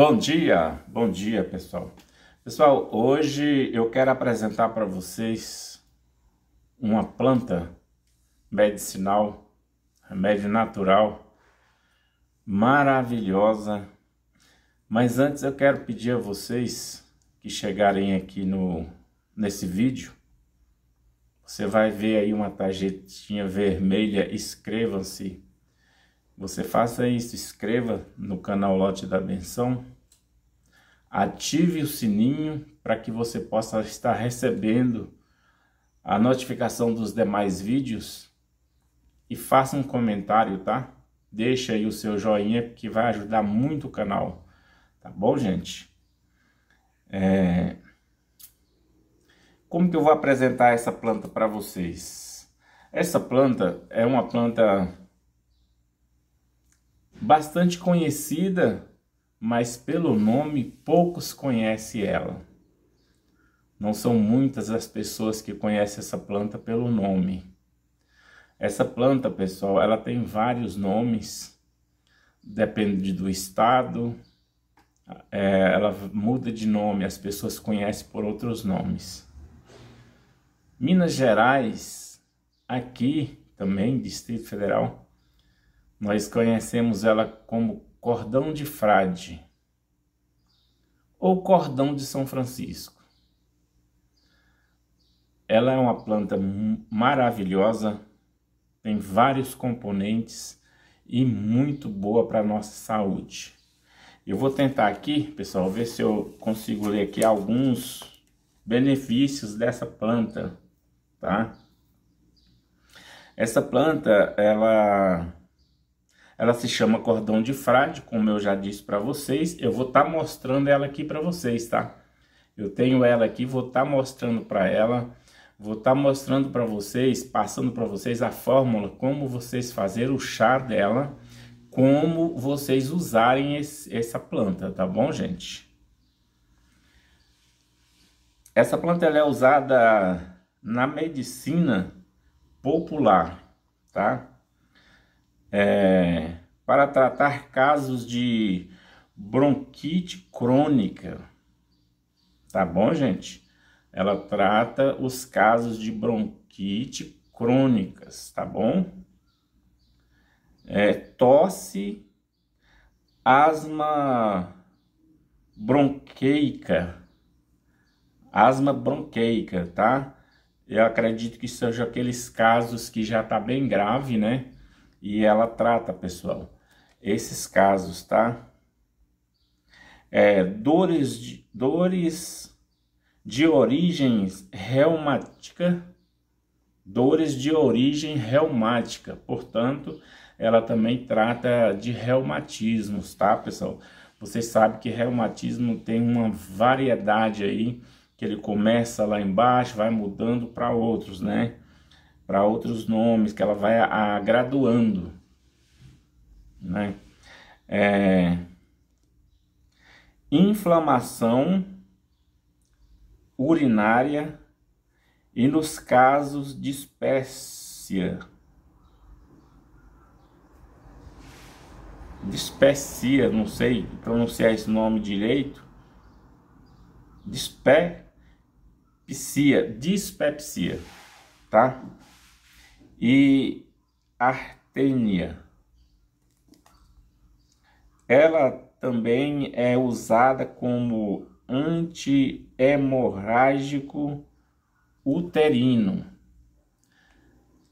Bom dia, bom dia pessoal. Pessoal, hoje eu quero apresentar para vocês uma planta medicinal, remédio natural, maravilhosa. Mas antes eu quero pedir a vocês que chegarem aqui no nesse vídeo, você vai ver aí uma tarjetinha vermelha, inscrevam-se você faça isso, inscreva no canal Lote da Benção, ative o sininho para que você possa estar recebendo a notificação dos demais vídeos e faça um comentário, tá? Deixa aí o seu joinha porque vai ajudar muito o canal, tá bom, gente? É... Como que eu vou apresentar essa planta para vocês? Essa planta é uma planta bastante conhecida, mas pelo nome poucos conhecem ela. Não são muitas as pessoas que conhecem essa planta pelo nome. Essa planta, pessoal, ela tem vários nomes, depende do estado, é, ela muda de nome, as pessoas conhecem por outros nomes. Minas Gerais, aqui também, Distrito Federal, nós conhecemos ela como cordão de frade ou cordão de São Francisco. Ela é uma planta maravilhosa, tem vários componentes e muito boa para nossa saúde. Eu vou tentar aqui, pessoal, ver se eu consigo ler aqui alguns benefícios dessa planta, tá? Essa planta, ela ela se chama cordão de frade, como eu já disse para vocês. Eu vou estar tá mostrando ela aqui para vocês, tá? Eu tenho ela aqui, vou estar tá mostrando para ela. Vou estar tá mostrando para vocês, passando para vocês a fórmula, como vocês fazer o chá dela, como vocês usarem esse, essa planta, tá bom, gente? Essa planta ela é usada na medicina popular, tá? é, para tratar casos de bronquite crônica. Tá bom, gente? Ela trata os casos de bronquite crônicas, tá bom? É, tosse, asma bronqueica, asma bronqueica, tá? Eu acredito que sejam aqueles casos que já tá bem grave, né? e ela trata, pessoal, esses casos, tá? É, dores, de, dores de origem reumática, dores de origem reumática. Portanto, ela também trata de reumatismos, tá, pessoal? Vocês sabem que reumatismo tem uma variedade aí, que ele começa lá embaixo, vai mudando para outros, né? para outros nomes, que ela vai a, a graduando, né? É, inflamação urinária e nos casos de espécia. Dispecia, não sei pronunciar esse nome direito. Dispepsia, dispepsia, tá? e Artênia. Ela também é usada como antihemorrágico uterino.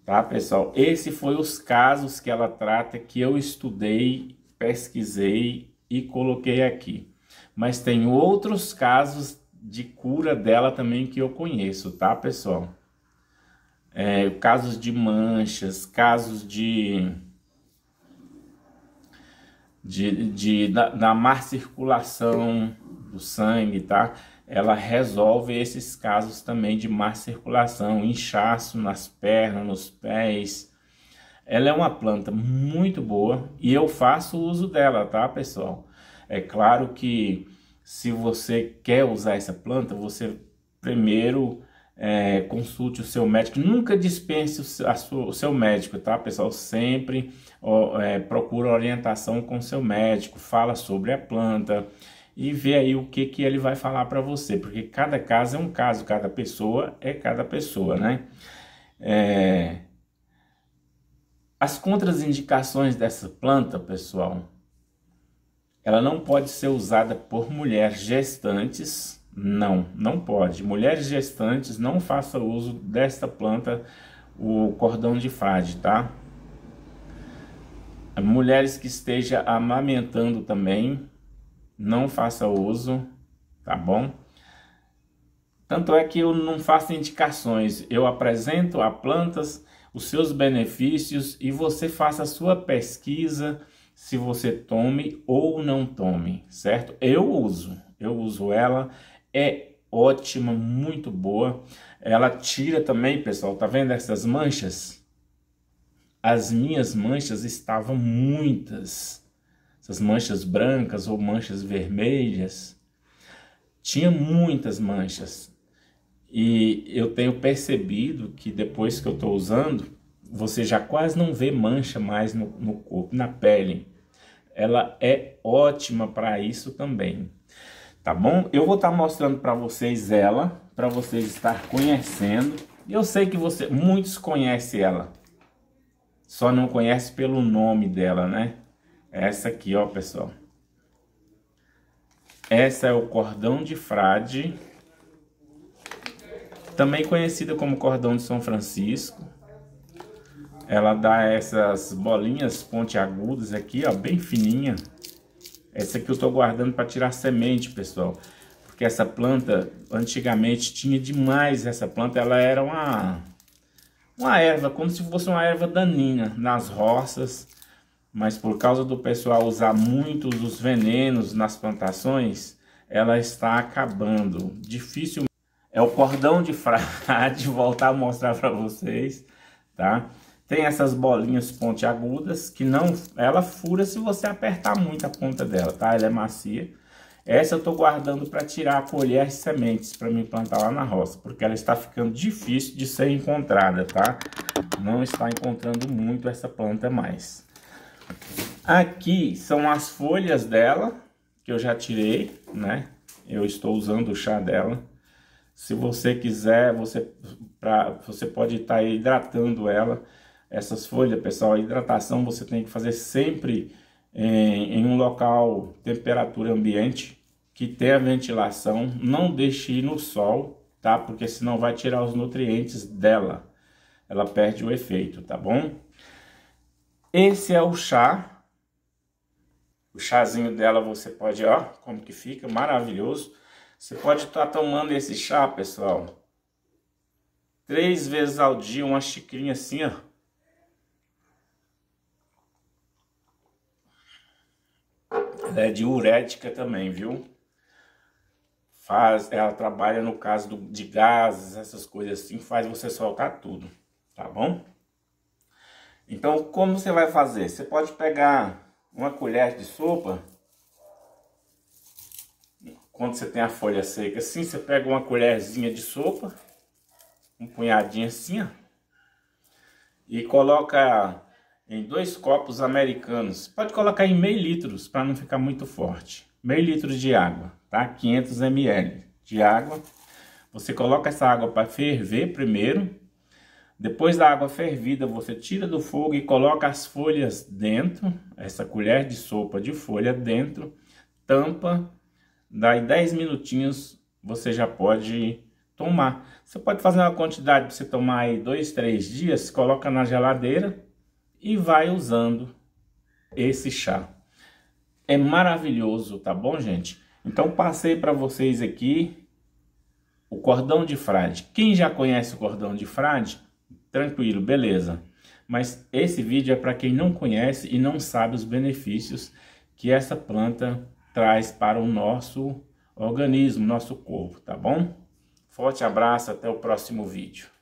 Tá, pessoal? Esse foi os casos que ela trata que eu estudei, pesquisei e coloquei aqui. Mas tem outros casos de cura dela também que eu conheço, tá, pessoal? é, casos de manchas, casos de, de, de da, da má circulação do sangue, tá? Ela resolve esses casos também de má circulação, inchaço nas pernas, nos pés. Ela é uma planta muito boa e eu faço uso dela, tá, pessoal? É claro que se você quer usar essa planta, você primeiro é, consulte o seu médico, nunca dispense o seu, sua, o seu médico, tá, pessoal? Sempre ó, é, procura orientação com o seu médico, fala sobre a planta e vê aí o que, que ele vai falar para você, porque cada caso é um caso, cada pessoa é cada pessoa, né? É... As contraindicações dessa planta, pessoal, ela não pode ser usada por mulheres gestantes, não, não pode. Mulheres gestantes não faça uso desta planta, o cordão de fade, tá? Mulheres que esteja amamentando também, não faça uso, tá bom? Tanto é que eu não faço indicações, eu apresento a plantas, os seus benefícios e você faça a sua pesquisa se você tome ou não tome, certo? Eu uso, eu uso ela, é ótima, muito boa. Ela tira também, pessoal, tá vendo essas manchas? As minhas manchas estavam muitas. Essas manchas brancas ou manchas vermelhas. Tinha muitas manchas. E eu tenho percebido que depois que eu estou usando, você já quase não vê mancha mais no, no corpo, na pele. Ela é ótima para isso também tá bom? Eu vou estar tá mostrando para vocês ela, para vocês estar conhecendo. Eu sei que você, muitos conhecem ela, só não conhece pelo nome dela, né? Essa aqui, ó, pessoal. Essa é o cordão de frade, também conhecida como cordão de São Francisco. Ela dá essas bolinhas pontiagudas aqui, ó, bem fininha. Essa é, aqui eu estou guardando para tirar semente, pessoal. Porque essa planta, antigamente tinha demais essa planta. Ela era uma, uma erva, como se fosse uma erva daninha nas roças. Mas por causa do pessoal usar muitos os venenos nas plantações, ela está acabando. Dificilmente. É o cordão de frade, voltar a mostrar para vocês, tá? Tem essas bolinhas pontiagudas que não, ela fura se você apertar muito a ponta dela, tá? Ela é macia. Essa eu tô guardando para tirar, a colher sementes para me plantar lá na roça, porque ela está ficando difícil de ser encontrada, tá? Não está encontrando muito essa planta mais. Aqui são as folhas dela, que eu já tirei, né? Eu estou usando o chá dela. Se você quiser, você, pra, você pode estar tá hidratando ela essas folhas, pessoal. A hidratação você tem que fazer sempre em, em um local, temperatura ambiente, que tenha ventilação. Não deixe ir no sol, tá? Porque senão vai tirar os nutrientes dela. Ela perde o efeito, tá bom? Esse é o chá. O chazinho dela você pode, ó, como que fica, maravilhoso. Você pode estar tá tomando esse chá, pessoal, três vezes ao dia, uma xicrinha assim, ó. é diurética também, viu? Faz, ela trabalha no caso do, de gases, essas coisas assim, faz você soltar tudo, tá bom? Então, como você vai fazer? Você pode pegar uma colher de sopa, quando você tem a folha seca assim, você pega uma colherzinha de sopa, um punhadinho assim, ó, e coloca em dois copos americanos. Pode colocar em meio litros para não ficar muito forte. Meio litro de água, tá? 500 ml de água. Você coloca essa água para ferver primeiro. Depois da água fervida, você tira do fogo e coloca as folhas dentro, essa colher de sopa de folha dentro, tampa, daí 10 minutinhos você já pode tomar. Você pode fazer uma quantidade para você tomar aí 2, 3 dias, coloca na geladeira, e vai usando esse chá. É maravilhoso, tá bom, gente? Então passei para vocês aqui o cordão de frade. Quem já conhece o cordão de frade, tranquilo, beleza. Mas esse vídeo é para quem não conhece e não sabe os benefícios que essa planta traz para o nosso organismo, nosso corpo, tá bom? Forte abraço, até o próximo vídeo.